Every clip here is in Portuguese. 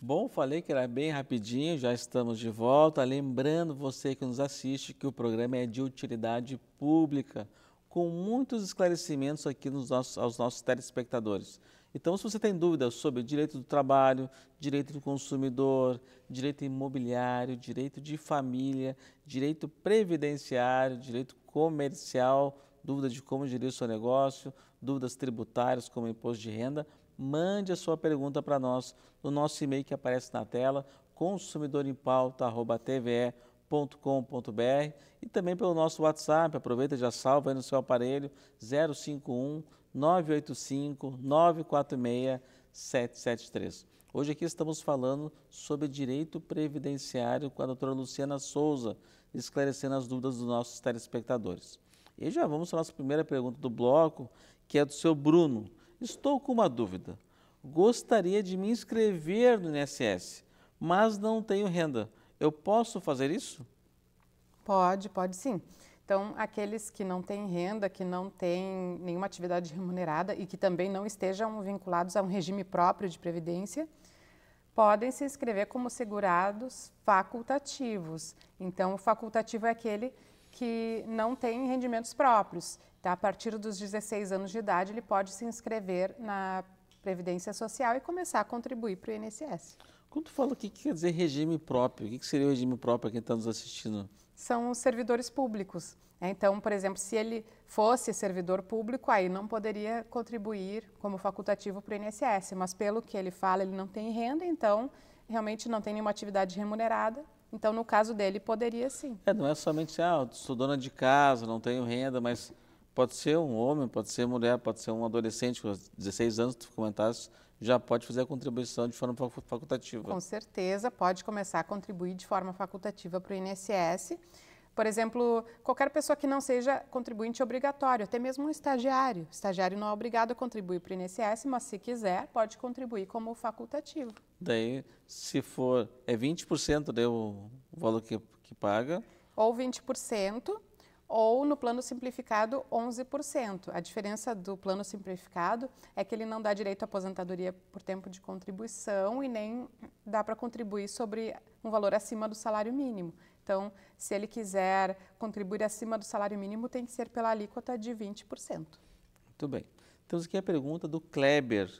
Bom, falei que era bem rapidinho, já estamos de volta. Lembrando você que nos assiste que o programa é de utilidade pública, com muitos esclarecimentos aqui nos nossos, aos nossos telespectadores. Então, se você tem dúvidas sobre direito do trabalho, direito do consumidor, direito imobiliário, direito de família, direito previdenciário, direito comercial, dúvida de como gerir o seu negócio, dúvidas tributárias como imposto de renda, mande a sua pergunta para nós no nosso e-mail que aparece na tela, consumidorempauta.tve.com.br e também pelo nosso WhatsApp, aproveita e já salva aí no seu aparelho, 051 985 946 773. Hoje aqui estamos falando sobre direito previdenciário com a doutora Luciana Souza, esclarecendo as dúvidas dos nossos telespectadores. E já vamos para a nossa primeira pergunta do bloco, que é do seu Bruno. Estou com uma dúvida. Gostaria de me inscrever no INSS, mas não tenho renda. Eu posso fazer isso? Pode, pode sim. Então, aqueles que não têm renda, que não têm nenhuma atividade remunerada e que também não estejam vinculados a um regime próprio de previdência, podem se inscrever como segurados facultativos. Então, o facultativo é aquele que não tem rendimentos próprios. Então, A partir dos 16 anos de idade, ele pode se inscrever na Previdência Social e começar a contribuir para o INSS. Quando tu fala o que, quer dizer regime próprio, o que, que seria o regime próprio para quem está nos assistindo? São os servidores públicos. Né? Então, por exemplo, se ele fosse servidor público, aí não poderia contribuir como facultativo para o INSS, mas pelo que ele fala, ele não tem renda, então realmente não tem nenhuma atividade remunerada, então, no caso dele, poderia sim. É, não é somente, ah, sou dona de casa, não tenho renda, mas pode ser um homem, pode ser mulher, pode ser um adolescente com 16 anos, tu comentaste, já pode fazer a contribuição de forma facultativa. Com certeza, pode começar a contribuir de forma facultativa para o INSS. Por exemplo, qualquer pessoa que não seja contribuinte obrigatório, até mesmo um estagiário. O estagiário não é obrigado a contribuir para o INSS, mas se quiser, pode contribuir como facultativo. Daí, se for, é 20% daí o valor que, que paga? Ou 20%, ou no plano simplificado, 11%. A diferença do plano simplificado é que ele não dá direito à aposentadoria por tempo de contribuição e nem dá para contribuir sobre um valor acima do salário mínimo. Então, se ele quiser contribuir acima do salário mínimo, tem que ser pela alíquota de 20%. Muito bem. Temos então, aqui a pergunta do Kleber.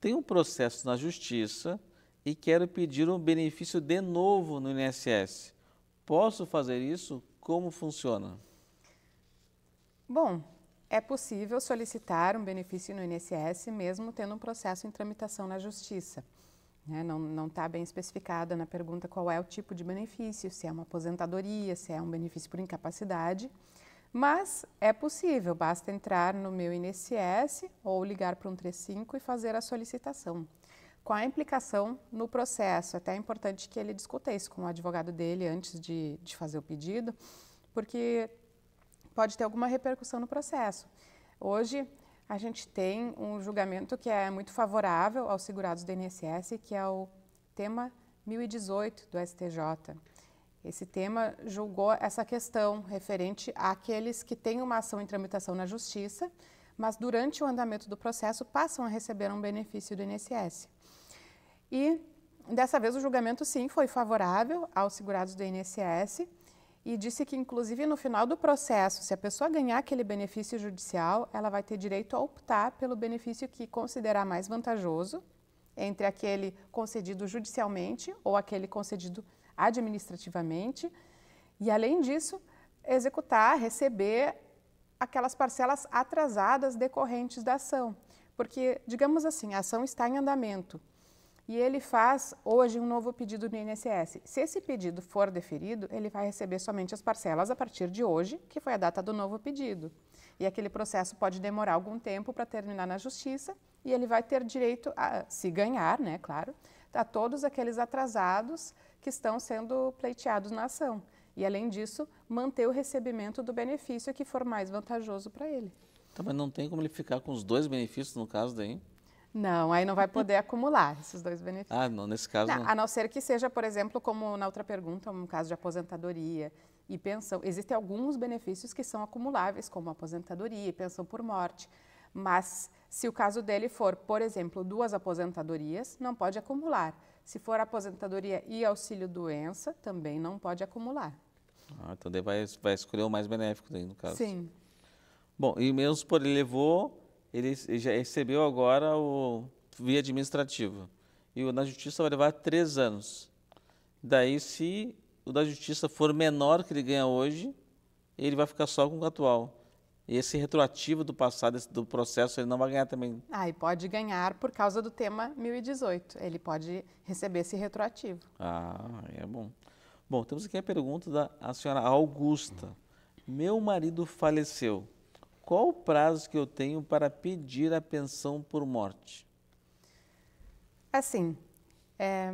Tem um processo na justiça e quero pedir um benefício de novo no INSS. Posso fazer isso? Como funciona? Bom, é possível solicitar um benefício no INSS mesmo tendo um processo em tramitação na Justiça. Né? Não está bem especificada na pergunta qual é o tipo de benefício, se é uma aposentadoria, se é um benefício por incapacidade, mas é possível, basta entrar no meu INSS ou ligar para um 35 e fazer a solicitação. Qual a implicação no processo. É até é importante que ele discuta isso com o advogado dele antes de, de fazer o pedido, porque pode ter alguma repercussão no processo. Hoje, a gente tem um julgamento que é muito favorável aos segurados do INSS, que é o tema 1018 do STJ. Esse tema julgou essa questão referente àqueles que têm uma ação em tramitação na Justiça, mas durante o andamento do processo passam a receber um benefício do INSS. E dessa vez o julgamento sim foi favorável aos segurados do INSS e disse que inclusive no final do processo, se a pessoa ganhar aquele benefício judicial, ela vai ter direito a optar pelo benefício que considerar mais vantajoso entre aquele concedido judicialmente ou aquele concedido administrativamente. E além disso, executar, receber aquelas parcelas atrasadas decorrentes da ação. Porque, digamos assim, a ação está em andamento e ele faz hoje um novo pedido no INSS. Se esse pedido for deferido, ele vai receber somente as parcelas a partir de hoje, que foi a data do novo pedido. E aquele processo pode demorar algum tempo para terminar na justiça e ele vai ter direito a se ganhar, né, claro, a todos aqueles atrasados que estão sendo pleiteados na ação. E além disso, manter o recebimento do benefício que for mais vantajoso para ele. Tá, mas não tem como ele ficar com os dois benefícios no caso daí? Não, aí não vai poder acumular esses dois benefícios. Ah, não, nesse caso não, não. A não ser que seja, por exemplo, como na outra pergunta, um caso de aposentadoria e pensão. Existem alguns benefícios que são acumuláveis, como aposentadoria e pensão por morte. Mas se o caso dele for, por exemplo, duas aposentadorias, não pode acumular. Se for aposentadoria e auxílio-doença, também não pode acumular. Ah, então daí vai, vai escolher o mais benéfico daí, no caso. Sim. Bom, e mesmo por ele levou ele, já recebeu agora o via administrativa. E o da justiça vai levar três anos. Daí, se o da justiça for menor que ele ganha hoje, ele vai ficar só com o atual. E esse retroativo do passado, do processo, ele não vai ganhar também. Ah, e pode ganhar por causa do tema 1018. Ele pode receber esse retroativo. Ah, é bom. Bom, temos aqui a pergunta da a senhora Augusta. Meu marido faleceu qual o prazo que eu tenho para pedir a pensão por morte? Assim, é,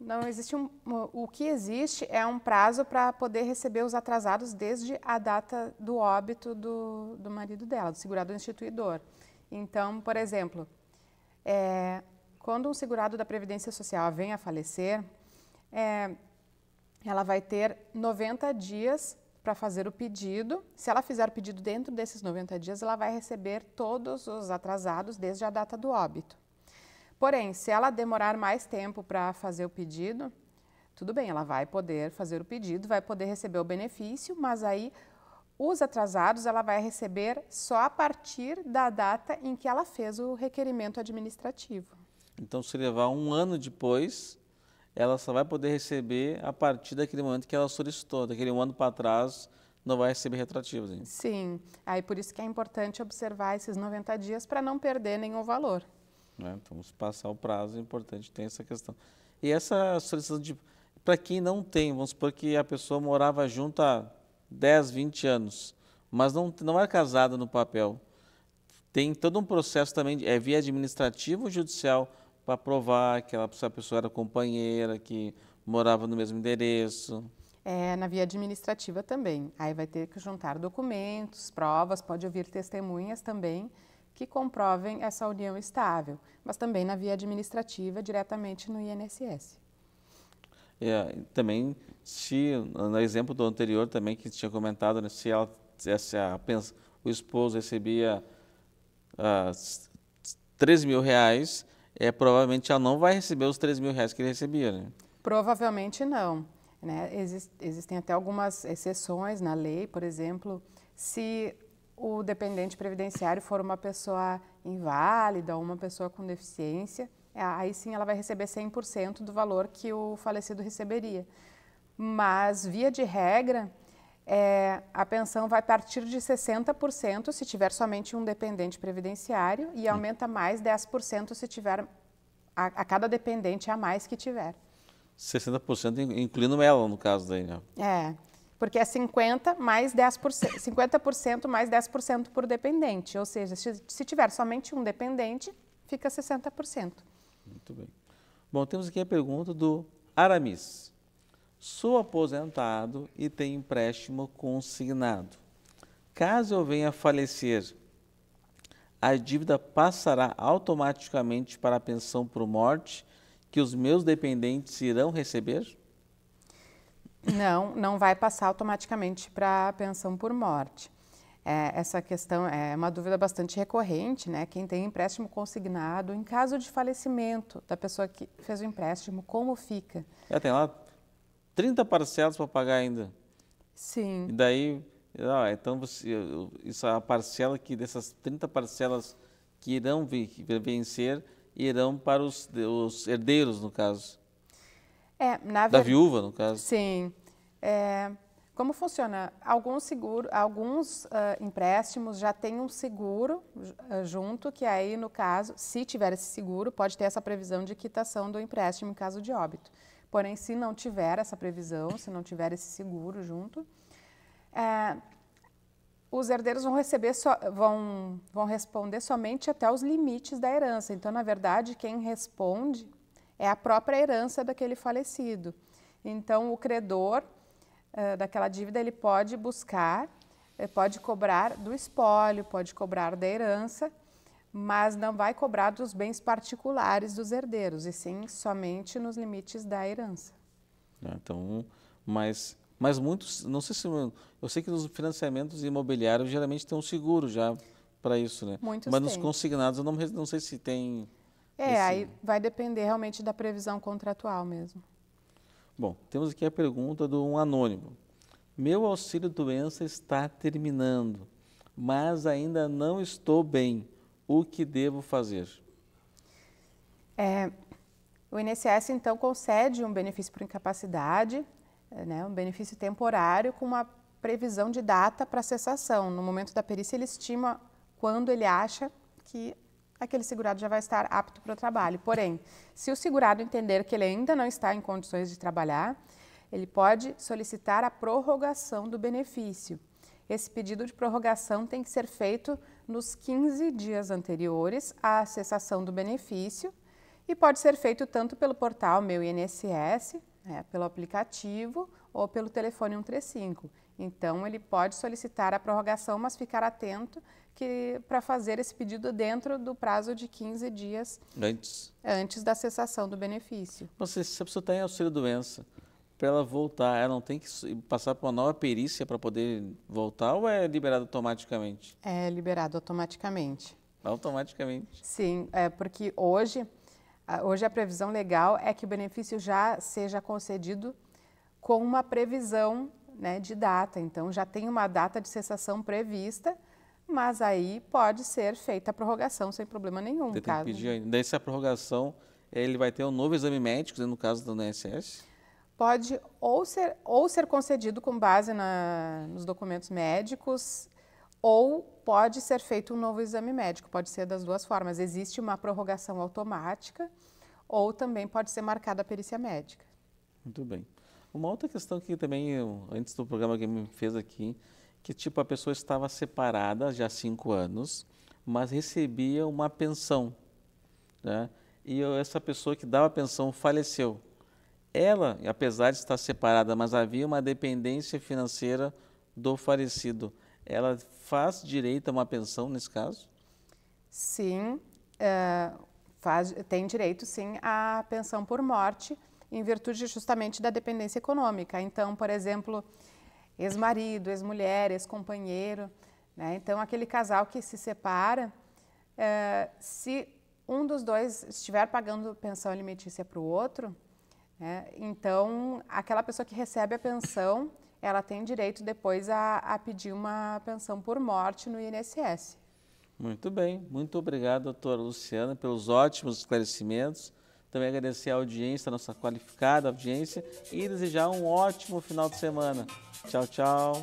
não existe um, o que existe é um prazo para poder receber os atrasados desde a data do óbito do, do marido dela, do segurado instituidor. Então, por exemplo, é, quando um segurado da Previdência Social vem a falecer, é, ela vai ter 90 dias para fazer o pedido. Se ela fizer o pedido dentro desses 90 dias, ela vai receber todos os atrasados desde a data do óbito. Porém, se ela demorar mais tempo para fazer o pedido, tudo bem, ela vai poder fazer o pedido, vai poder receber o benefício, mas aí os atrasados ela vai receber só a partir da data em que ela fez o requerimento administrativo. Então, se levar um ano depois, ela só vai poder receber a partir daquele momento que ela solicitou, daquele ano para trás, não vai receber retroativo. Sim, aí por isso que é importante observar esses 90 dias para não perder nenhum valor. É, então, se passar o prazo, é importante ter essa questão. E essa solicitação de... Para quem não tem, vamos supor que a pessoa morava junto há 10, 20 anos, mas não, não é casada no papel. Tem todo um processo também, é via administrativo ou judicial, para provar que ela, a pessoa era companheira, que morava no mesmo endereço. É, na via administrativa também. Aí vai ter que juntar documentos, provas, pode ouvir testemunhas também que comprovem essa união estável, mas também na via administrativa, diretamente no INSS. É, também, se, no exemplo do anterior também, que tinha comentado, né, se, ela, se a, o esposo recebia uh, ah, 13 mil reais é, provavelmente ela não vai receber os 3 mil reais que ele recebia, né? Provavelmente não. Né? Exist, existem até algumas exceções na lei, por exemplo, se o dependente previdenciário for uma pessoa inválida ou uma pessoa com deficiência, aí sim ela vai receber 100% do valor que o falecido receberia. Mas, via de regra, é, a pensão vai partir de 60% se tiver somente um dependente previdenciário e aumenta mais 10% se tiver a, a, cada dependente a mais que tiver. 60% incluindo ela, no caso daí, né? É, porque é 50% mais 10%, 50% mais 10% por dependente, ou seja, se, se tiver somente um dependente, fica 60%. Muito bem. Bom, temos aqui a pergunta do Aramis. Sou aposentado e tenho empréstimo consignado. Caso eu venha a falecer, a dívida passará automaticamente para a pensão por morte que os meus dependentes irão receber? Não, não vai passar automaticamente para a pensão por morte. É, essa questão é uma dúvida bastante recorrente, né? Quem tem empréstimo consignado, em caso de falecimento da pessoa que fez o empréstimo, como fica? É, tem lá 30 parcelas para pagar ainda. Sim. E daí, ah, então você, isso, é a parcela que dessas 30 parcelas que irão vencer, irão para os, os herdeiros, no caso. É, na da viúva, no caso. Sim. É, como funciona? Alguns, seguro, alguns uh, empréstimos já têm um seguro uh, junto, que aí, no caso, se tiver esse seguro, pode ter essa previsão de quitação do empréstimo em caso de óbito. Porém, se não tiver essa previsão, se não tiver esse seguro junto, é, os herdeiros vão receber so, vão, vão responder somente até os limites da herança. Então, na verdade, quem responde é a própria herança daquele falecido. Então, o credor é, daquela dívida ele pode buscar, é, pode cobrar do espólio, pode cobrar da herança mas não vai cobrar dos bens particulares dos herdeiros, e sim somente nos limites da herança. Né, então, mas, mas muitos, não sei se, eu sei que nos financiamentos imobiliários geralmente tem um seguro já para isso, né? Muitos mas nos consignados eu não, não sei se tem... É, esse... aí vai depender realmente da previsão contratual mesmo. Bom, temos aqui a pergunta de um anônimo. Meu auxílio doença está terminando, mas ainda não estou bem o que devo fazer? É, o INSS, então, concede um benefício por incapacidade, eh, né, um benefício temporário com uma previsão de data para cessação. No momento da perícia, ele estima quando ele acha que aquele segurado já vai estar apto para o trabalho. Porém, se o segurado entender que ele ainda não está em condições de trabalhar, ele pode solicitar a prorrogação do benefício. Esse pedido de prorrogação tem que ser feito nos 15 dias anteriores à cessação do benefício e pode ser feito tanto pelo portal Meu INSS, né, pelo aplicativo ou pelo telefone 135. Então, ele pode solicitar a prorrogação, mas ficar atento que para fazer esse pedido dentro do prazo de 15 dias antes, antes da cessação do benefício. Não sei se a pessoa tem auxílio-doença para ela voltar, ela não tem que passar por uma nova perícia para poder voltar ou é liberado automaticamente? É liberado automaticamente. Automaticamente. Sim, é porque hoje, hoje a previsão legal é que o benefício já seja concedido com uma previsão né, de data. Então, já tem uma data de cessação prevista, mas aí pode ser feita a prorrogação sem problema nenhum. Tem caso. que pedir ainda. Daí, se a prorrogação, ele vai ter um novo exame médico, né, no caso do NSS? pode ou ser, ou ser concedido com base na, nos documentos médicos ou pode ser feito um novo exame médico, pode ser das duas formas. Existe uma prorrogação automática ou também pode ser marcada a perícia médica. Muito bem. Uma outra questão que também, eu, antes do programa que me fez aqui, que tipo, a pessoa estava separada já há cinco anos, mas recebia uma pensão, né? E essa pessoa que dava a pensão faleceu. Ela, apesar de estar separada, mas havia uma dependência financeira do falecido. Ela faz direito a uma pensão nesse caso? Sim, é, faz, tem direito sim à pensão por morte, em virtude justamente da dependência econômica. Então, por exemplo, ex-marido, ex-mulher, ex-companheiro. Né? Então, aquele casal que se separa, é, se um dos dois estiver pagando pensão alimentícia para o outro, né? Então, aquela pessoa que recebe a pensão, ela tem direito depois a, a pedir uma pensão por morte no INSS. Muito bem, muito obrigado, doutora Luciana, pelos ótimos esclarecimentos. Também agradecer a audiência, a nossa qualificada audiência, e desejar um ótimo final de semana. Tchau, tchau.